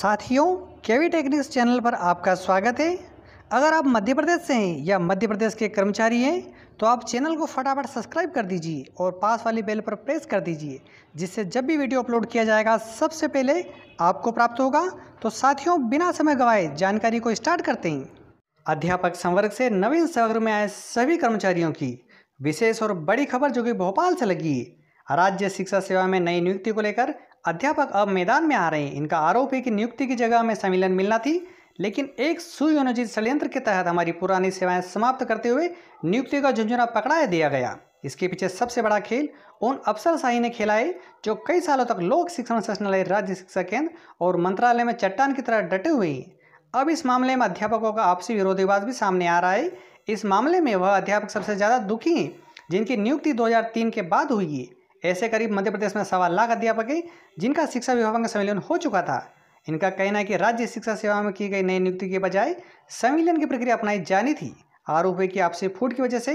साथियों केवी techniques channel पर आपका स्वागत है अगर आप मध्य प्रदेश से हैं या मध्य प्रदेश के कर्मचारी हैं तो आप चैनल को फटाफट सब्सक्राइब कर दीजिए और पास वाली बेल पर प्रेस कर दीजिए जिससे जब भी वीडियो अपलोड किया जाएगा सबसे पहले आपको प्राप्त होगा तो साथियों बिना समय गवाए जानकारी को स्टार्ट करते हैं अध्यापक संवर्ग से नवीन संवर्ग में आए सभी कर्मचारियों की विशेष और बड़ी खबर जो कि भोपाल से लगी है राज्य शिक्षा सेवा में नई नियुक्ति को लेकर अध्यापक अब मैदान में आ रहे हैं इनका आरोप है कि नियुक्ति की जगह हमें सम्मेलन मिलना थी लेकिन एक सुयोजित षडयंत्र के तहत हमारी पुरानी सेवाएं समाप्त करते हुए नियुक्ति का झुंझुना पकड़ा दिया गया इसके पीछे सबसे बड़ा खेल उन अफसरशाही ने खेला है जो कई सालों तक लोक शिक्षण संस्थालय राज्य शिक्षा केंद्र और मंत्रालय में चट्टान की तरह डटे हुए हैं अब इस मामले में अध्यापकों का आपसी विरोधाभास भी सामने आ रहा है इस मामले में वह अध्यापक सबसे ज़्यादा दुखी हैं जिनकी नियुक्ति 2003 के बाद हुई है ऐसे करीब मध्य प्रदेश में सवा लाख अध्यापक है जिनका शिक्षा विभाग में संविलियन हो चुका था इनका कहना है कि राज्य शिक्षा सेवा में की गई नई नियुक्ति के बजाय संविलियन की प्रक्रिया अपनाई जानी थी आरोप है कि आपसी फूट की वजह से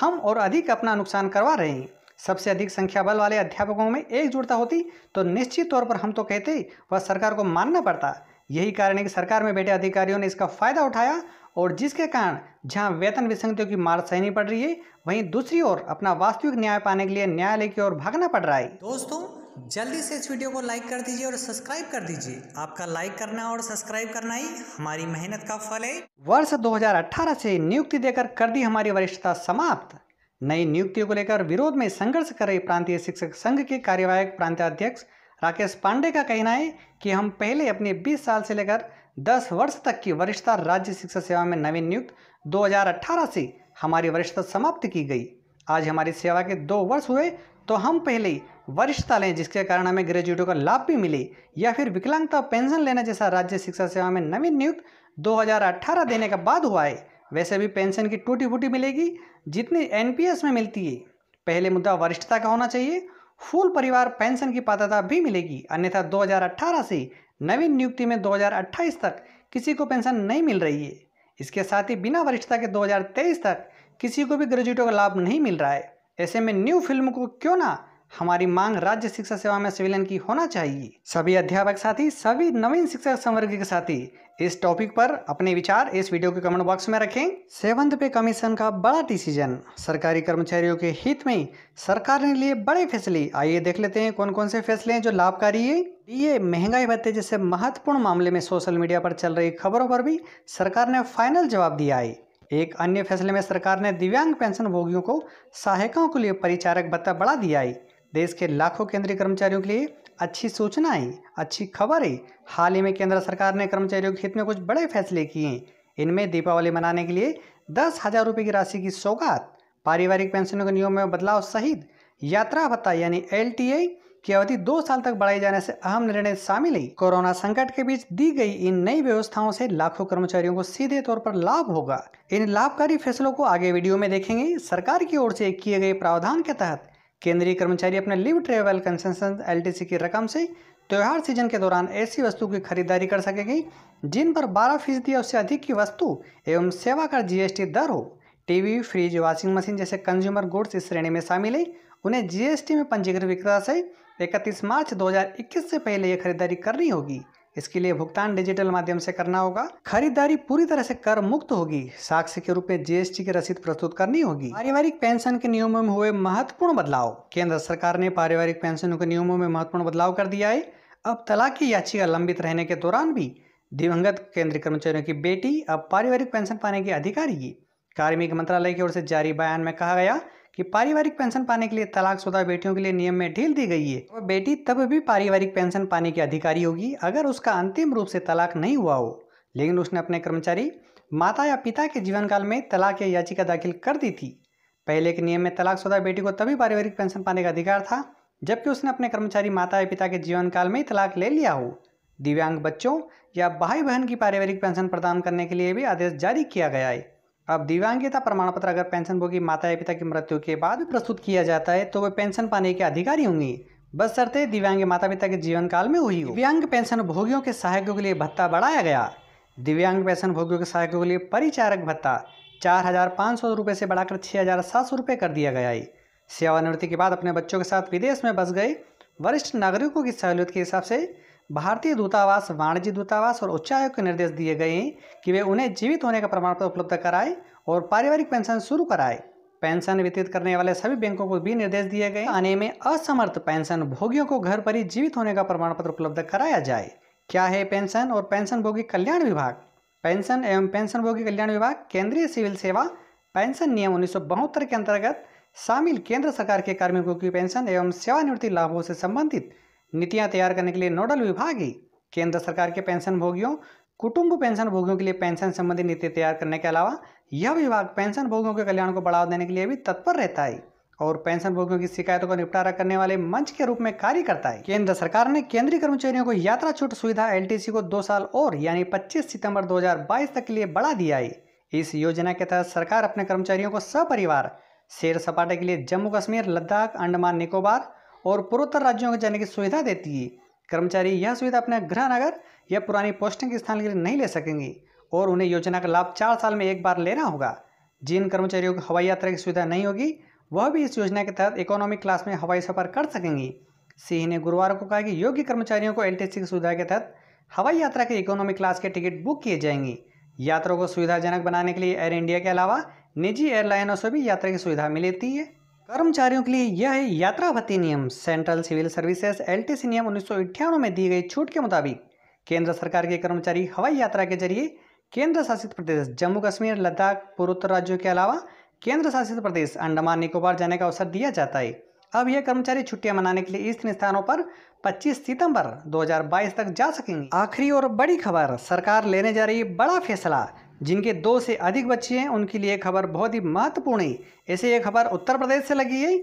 हम और अधिक अपना नुकसान करवा रहे हैं सबसे अधिक संख्या बल वाले अध्यापकों में एकजुटता होती तो निश्चित तौर पर हम तो कहते वह सरकार को मानना पड़ता यही कारण है कि सरकार में बैठे अधिकारियों ने इसका फायदा उठाया और जिसके कारण जहां वेतन विसंगतियों की मार सहनी पड़ रही है वहीं दूसरी ओर अपना वास्तविक न्याय पाने के लिए न्यायालय की ओर भागना पड़ रहा है दोस्तों जल्दी से इस वीडियो को लाइक कर दीजिए और सब्सक्राइब कर दीजिए आपका लाइक करना और सब्सक्राइब करना ही हमारी मेहनत का फल है वर्ष 2018 से नियुक्ति देकर कर दी हमारी वरिष्ठता समाप्त नई नियुक्तियों को लेकर विरोध में संघर्ष कर रहे प्रांतीय शिक्षक संघ के कार्यवाहक अध्यक्ष राकेश पांडे का कहना है कि हम पहले अपने 20 साल से लेकर दस वर्ष तक की वरिष्ठता राज्य शिक्षा सेवा में नवीन नियुक्त 2018 से हमारी वरिष्ठता समाप्त की गई आज हमारी सेवा के दो वर्ष हुए तो हम पहले वरिष्ठता लें जिसके कारण हमें ग्रेजुएटों का लाभ भी मिले या फिर विकलांगता पेंशन लेना जैसा राज्य शिक्षा सेवा में नवीन नियुक्त 2018 देने का बाद हुआ है वैसे भी पेंशन की टूटी फूटी मिलेगी जितनी एनपीएस में मिलती है पहले मुद्दा वरिष्ठता का होना चाहिए फुल परिवार पेंशन की पात्रता भी मिलेगी अन्यथा 2018 से नवीन नियुक्ति में 2028 तक किसी को पेंशन नहीं मिल रही है इसके साथ ही बिना वरिष्ठता के 2023 तक किसी को भी ग्रेजुएटों का लाभ नहीं मिल रहा है ऐसे में न्यू फिल्म को क्यों ना हमारी मांग राज्य शिक्षा सेवा में सिविलियन की होना चाहिए सभी अध्यापक साथी सभी नवीन शिक्षक संवर्ग के साथी इस टॉपिक पर अपने विचार इस वीडियो के कमेंट बॉक्स में रखें सेवंथ पे कमीशन का बड़ा डिसीजन सरकारी कर्मचारियों के हित में सरकार ने लिए बड़े फैसले आइए देख लेते हैं कौन कौन से फैसले हैं जो लाभकारी है डीए महंगाई भत्ते जैसे महत्वपूर्ण मामले में सोशल मीडिया पर चल रही खबरों पर भी सरकार ने फाइनल जवाब दिया है एक अन्य फैसले में सरकार ने दिव्यांग पेंशन भोगियों को सहायकों के लिए परिचारक भत्ता बढ़ा दिया है देश के लाखों केंद्रीय कर्मचारियों के लिए अच्छी सूचनाएं अच्छी खबरें हाल ही में केंद्र सरकार ने कर्मचारियों के हित में कुछ बड़े फैसले किए इनमें दीपावली मनाने के लिए दस हज़ार रुपये की राशि की सौगात पारिवारिक पेंशनों के नियम में बदलाव सहित यात्रा भत्ता यानी एल की अवधि दो साल तक बढ़ाए जाने से अहम निर्णय शामिल है कोरोना संकट के बीच दी गई इन नई व्यवस्थाओं से लाखों कर्मचारियों को सीधे तौर पर लाभ होगा इन लाभकारी फैसलों को आगे वीडियो में देखेंगे सरकार की ओर से किए गए प्रावधान के तहत केंद्रीय कर्मचारी अपने लीव ट्रेवल कंसेशन एल की रकम से त्यौहार सीजन के दौरान ऐसी वस्तु की खरीदारी कर सकेगी जिन पर बारह फीसदी या उससे अधिक की वस्तु एवं सेवा कर जीएसटी दर हो टीवी फ्रिज वॉशिंग मशीन जैसे कंज्यूमर गुड्स इस श्रेणी में शामिल है उन्हें जीएसटी में पंजीकृत विक्रेता से 31 मार्च 2021 से पहले ये खरीदारी करनी होगी इसके लिए भुगतान डिजिटल माध्यम से करना होगा खरीदारी पूरी तरह से कर मुक्त होगी साक्ष्य के रूप में जीएसटी की रसीद प्रस्तुत करनी होगी पारिवारिक पेंशन के नियमों में हुए महत्वपूर्ण बदलाव केंद्र सरकार ने पारिवारिक पेंशनों के नियमों में महत्वपूर्ण बदलाव कर दिया है अब तलाक की याचिका लंबित रहने के दौरान भी दिवंगत केंद्रीय कर्मचारियों की बेटी अब पारिवारिक पेंशन पाने की अधिकारी कार्मिक मंत्रालय की ओर से जारी बयान में कहा गया कि पारिवारिक पेंशन पाने के लिए तलाकशुदा बेटियों के लिए नियम में ढील दी गई है वह बेटी तब भी पारिवारिक पेंशन पाने की अधिकारी होगी अगर उसका अंतिम रूप से तलाक नहीं हुआ हो लेकिन उसने अपने कर्मचारी माता या पिता के जीवन काल में तलाक या याचिका दाखिल कर दी थी पहले के नियम में तलाकशुदा बेटी को तभी पारिवारिक पेंशन पाने का अधिकार था जबकि उसने अपने कर्मचारी माता या पिता के जीवन काल में ही तलाक ले लिया हो दिव्यांग बच्चों या भाई बहन की पारिवारिक पेंशन प्रदान करने के लिए भी आदेश जारी किया गया है अब दिव्यांगता प्रमाण पत्र अगर पेंशन भोगी माता या पिता की मृत्यु के बाद भी प्रस्तुत किया जाता है तो वे पेंशन पाने के अधिकारी होंगे बस शर्ते दिव्यांग माता पिता के जीवन काल में हुई दिव्यांग पेंशन भोगियों के सहायकों के लिए भत्ता बढ़ाया गया दिव्यांग पेंशन भोगियों के सहायकों के लिए परिचारक भत्ता चार हज़ार पाँच सौ रुपये से बढ़ाकर छः हज़ार सात सौ रुपये कर दिया गया है सेवानिवृत्ति के बाद अपने बच्चों के साथ विदेश में बस गए वरिष्ठ नागरिकों की सहूलियत के हिसाब से भारतीय दूतावास वाणिज्य दूतावास और उच्चायोग के निर्देश दिए गए हैं कि वे उन्हें जीवित होने का प्रमाण पत्र उपलब्ध कराए और पारिवारिक पेंशन शुरू कराए पेंशन वितरित करने वाले सभी बैंकों को भी निर्देश दिए गए आने में असमर्थ पेंशन भोगियों को घर पर ही जीवित होने का प्रमाण पत्र उपलब्ध कराया जाए क्या है पेंशन और पेंशन भोगी कल्याण विभाग पेंशन एवं पेंशन भोगी कल्याण विभाग केंद्रीय सिविल सेवा पेंशन नियम उन्नीस के अंतर्गत शामिल केंद्र सरकार के कार्मिकों की पेंशन एवं सेवानिवृत्ति लाभों से संबंधित नीतियां तैयार करने के लिए नोडल विभाग ही केंद्र सरकार के पेंशन भोगियों कुटुंब पेंशन भोगियों के लिए पेंशन संबंधी नीति तैयार करने के अलावा यह विभाग पेंशन भोगियों के कल्याण को बढ़ावा देने के लिए भी तत्पर रहता है और पेंशन भोगियों की शिकायतों का निपटारा करने वाले मंच के रूप में कार्य करता है केंद्र सरकार ने केंद्रीय कर्मचारियों को यात्रा छूट सुविधा एल को दो साल और यानी पच्चीस सितंबर दो तक के लिए बढ़ा दिया है इस योजना के तहत सरकार अपने कर्मचारियों को सपरिवार सैर सपाटे के लिए जम्मू कश्मीर लद्दाख अंडमान निकोबार और पूर्वोत्तर राज्यों को जाने की सुविधा देती है कर्मचारी यह सुविधा अपने गृह नगर या पुरानी पोस्टिंग स्थान के लिए नहीं ले सकेंगे और उन्हें योजना का लाभ चार साल में एक बार लेना होगा जिन कर्मचारियों को हवाई यात्रा की सुविधा नहीं होगी वह भी इस योजना के तहत इकोनॉमिक क्लास में हवाई सफर कर सकेंगी सिंह ने गुरुवार को कहा कि योग्य कर्मचारियों को एल की सुविधा के तहत हवाई यात्रा के इकोनॉमिक क्लास के टिकट बुक किए जाएंगे यात्रा को सुविधाजनक बनाने के लिए एयर इंडिया के अलावा निजी एयरलाइनों से भी यात्रा की सुविधा मिलती है कर्मचारियों के लिए यह है यात्रा भत्ती नियम सेंट्रल सिविल सर्विसेज एलटीसी नियम उन्नीस में दी गई छूट के मुताबिक केंद्र सरकार के कर्मचारी हवाई यात्रा के जरिए केंद्र शासित प्रदेश जम्मू कश्मीर लद्दाख पूर्वोत्तर राज्यों के अलावा केंद्र शासित प्रदेश अंडमान निकोबार जाने का अवसर दिया जाता है अब यह कर्मचारी छुट्टियां मनाने के लिए इस स्थानों पर 25 सितंबर 2022 तक जा सकेंगे आखिरी और बड़ी खबर सरकार लेने जा रही बड़ा फैसला जिनके दो से अधिक बच्चे हैं उनके लिए खबर बहुत ही महत्वपूर्ण है ऐसे ये खबर उत्तर प्रदेश से लगी है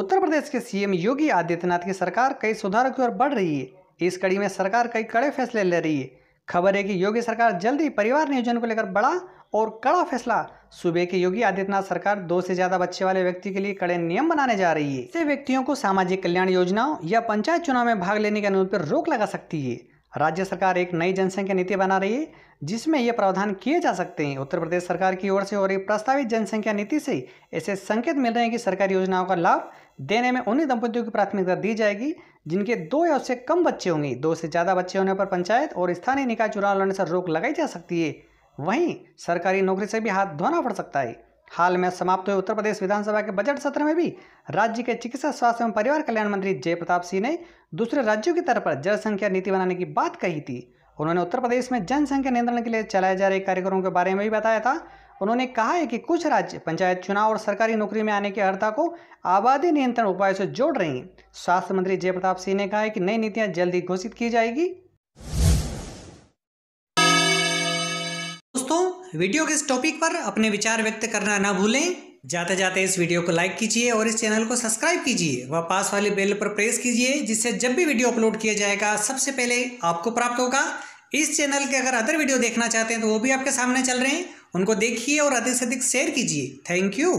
उत्तर प्रदेश के सीएम योगी आदित्यनाथ की सरकार कई सुधारों की ओर बढ़ रही है इस कड़ी में सरकार कई कड़े फैसले ले रही है खबर है कि योगी सरकार जल्द ही परिवार नियोजन को लेकर बड़ा और कड़ा फैसला सूबे की योगी आदित्यनाथ सरकार दो से ज्यादा बच्चे वाले व्यक्ति के लिए कड़े नियम बनाने जा रही है ऐसे व्यक्तियों को सामाजिक कल्याण योजनाओं या पंचायत चुनाव में भाग लेने के अनुरोध पर रोक लगा सकती है राज्य सरकार एक नई जनसंख्या नीति बना रही है जिसमें ये प्रावधान किए जा सकते हैं उत्तर प्रदेश सरकार की ओर से हो रही प्रस्तावित जनसंख्या नीति से ऐसे संकेत मिल रहे हैं कि सरकारी योजनाओं का लाभ देने में उन्हीं दंपतियों की प्राथमिकता दी जाएगी जिनके दो या उससे कम बच्चे होंगे दो से ज़्यादा बच्चे होने पर पंचायत और स्थानीय निकाय चुनाव लड़ने से रोक लगाई जा सकती है वहीं सरकारी नौकरी से भी हाथ धोना पड़ सकता है हाल में समाप्त हुए उत्तर प्रदेश विधानसभा के बजट सत्र में भी राज्य के चिकित्सा स्वास्थ्य एवं परिवार कल्याण मंत्री जय प्रताप सिंह ने दूसरे राज्यों की तरफ पर जनसंख्या नीति बनाने की बात कही थी उन्होंने उत्तर प्रदेश में जनसंख्या नियंत्रण के लिए चलाए जा रहे कार्यक्रमों के बारे में भी बताया था उन्होंने कहा है कि कुछ राज्य पंचायत चुनाव और सरकारी नौकरी में आने की अर्थता को आबादी नियंत्रण उपायों से जोड़ रही हैं स्वास्थ्य मंत्री जय प्रताप सिंह ने कहा है कि नई नीतियाँ जल्दी घोषित की जाएगी वीडियो के इस टॉपिक पर अपने विचार व्यक्त करना ना भूलें जाते जाते इस वीडियो को लाइक कीजिए और इस चैनल को सब्सक्राइब कीजिए व पास वाले बेल पर प्रेस कीजिए जिससे जब भी वीडियो अपलोड किया जाएगा सबसे पहले आपको प्राप्त होगा इस चैनल के अगर अदर वीडियो देखना चाहते हैं तो वो भी आपके सामने चल रहे हैं उनको देखिए और अधिक से अधिक शेयर कीजिए थैंक यू